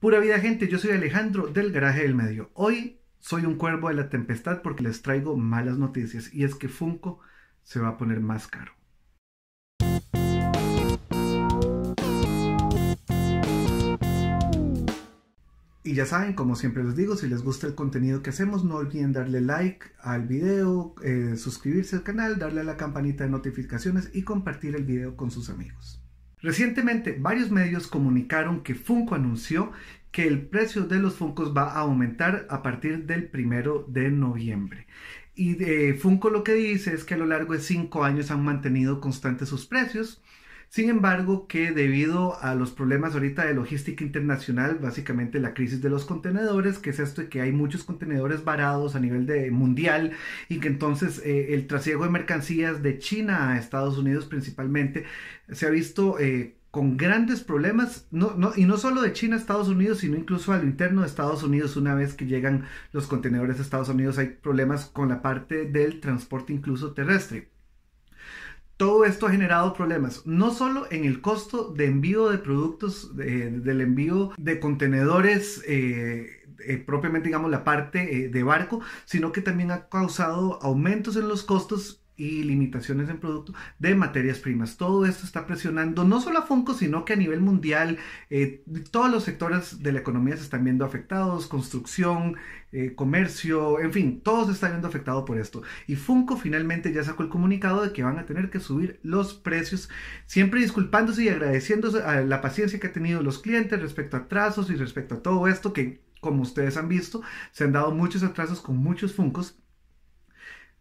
Pura vida gente, yo soy Alejandro del Garaje del Medio. Hoy soy un cuervo de la tempestad porque les traigo malas noticias y es que Funko se va a poner más caro. Y ya saben, como siempre les digo, si les gusta el contenido que hacemos, no olviden darle like al video, eh, suscribirse al canal, darle a la campanita de notificaciones y compartir el video con sus amigos. Recientemente varios medios comunicaron que Funko anunció que el precio de los Funcos va a aumentar a partir del primero de noviembre. Y de eh, Funko lo que dice es que a lo largo de cinco años han mantenido constantes sus precios sin embargo, que debido a los problemas ahorita de logística internacional, básicamente la crisis de los contenedores, que es esto de que hay muchos contenedores varados a nivel de mundial y que entonces eh, el trasiego de mercancías de China a Estados Unidos principalmente se ha visto eh, con grandes problemas, y no solo de China a Estados Unidos, sino incluso a lo interno de Estados Unidos, una vez que llegan los contenedores a Estados Unidos hay problemas con la parte del transporte incluso terrestre todo esto ha generado problemas, no solo en el costo de envío de productos, del envío de contenedores, eh, eh, propiamente digamos la parte eh, de barco, sino que también ha causado aumentos en los costos y limitaciones en producto de materias primas. Todo esto está presionando no solo a Funko, sino que a nivel mundial eh, todos los sectores de la economía se están viendo afectados, construcción, eh, comercio, en fin, todo se está viendo afectado por esto. Y Funko finalmente ya sacó el comunicado de que van a tener que subir los precios, siempre disculpándose y agradeciéndose a la paciencia que han tenido los clientes respecto a atrasos y respecto a todo esto que, como ustedes han visto, se han dado muchos atrasos con muchos Funcos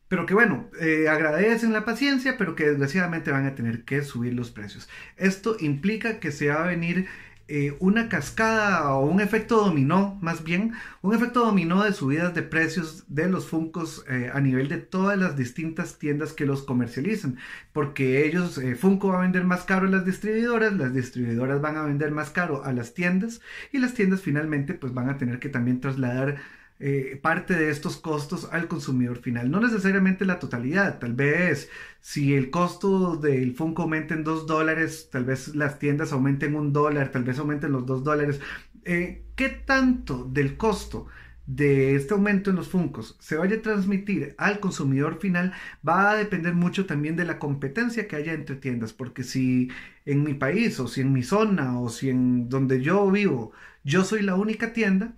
pero que bueno, eh, agradecen la paciencia, pero que desgraciadamente van a tener que subir los precios. Esto implica que se va a venir eh, una cascada o un efecto dominó, más bien, un efecto dominó de subidas de precios de los Funcos eh, a nivel de todas las distintas tiendas que los comercializan, porque ellos, Funko va a vender más caro a las distribuidoras, las distribuidoras van a vender más caro a las tiendas y las tiendas finalmente pues van a tener que también trasladar eh, parte de estos costos al consumidor final. No necesariamente la totalidad, tal vez si el costo del Funko aumenta en 2 dólares, tal vez las tiendas aumenten un dólar, tal vez aumenten los 2 dólares. Eh, ¿Qué tanto del costo? de este aumento en los funcos se vaya a transmitir al consumidor final va a depender mucho también de la competencia que haya entre tiendas porque si en mi país o si en mi zona o si en donde yo vivo yo soy la única tienda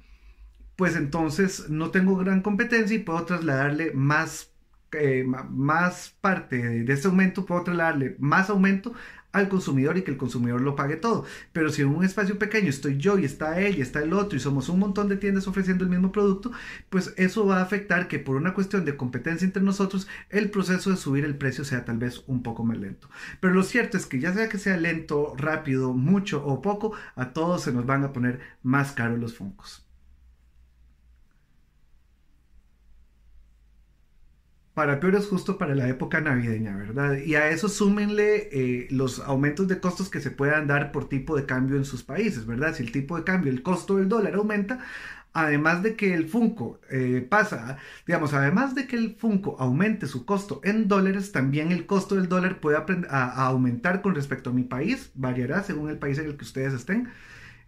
pues entonces no tengo gran competencia y puedo trasladarle más, eh, más parte de ese aumento, puedo trasladarle más aumento al consumidor y que el consumidor lo pague todo. Pero si en un espacio pequeño estoy yo y está él y está el otro y somos un montón de tiendas ofreciendo el mismo producto, pues eso va a afectar que por una cuestión de competencia entre nosotros el proceso de subir el precio sea tal vez un poco más lento. Pero lo cierto es que ya sea que sea lento, rápido, mucho o poco, a todos se nos van a poner más caros los funcos. para peor es justo para la época navideña, ¿verdad? Y a eso súmenle eh, los aumentos de costos que se puedan dar por tipo de cambio en sus países, ¿verdad? Si el tipo de cambio, el costo del dólar aumenta, además de que el Funko eh, pasa, digamos, además de que el funco aumente su costo en dólares, también el costo del dólar puede a aumentar con respecto a mi país, variará según el país en el que ustedes estén.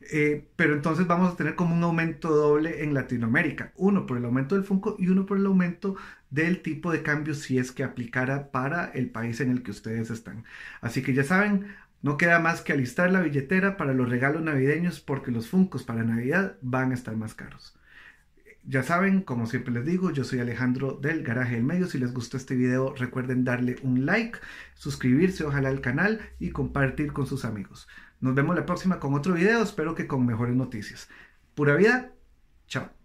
Eh, pero entonces vamos a tener como un aumento doble en Latinoamérica, uno por el aumento del funko y uno por el aumento del tipo de cambio si es que aplicara para el país en el que ustedes están. Así que ya saben, no queda más que alistar la billetera para los regalos navideños porque los Funcos para Navidad van a estar más caros ya saben, como siempre les digo, yo soy Alejandro del Garaje del Medio. Si les gustó este video, recuerden darle un like, suscribirse ojalá al canal y compartir con sus amigos. Nos vemos la próxima con otro video, espero que con mejores noticias. Pura vida, chao.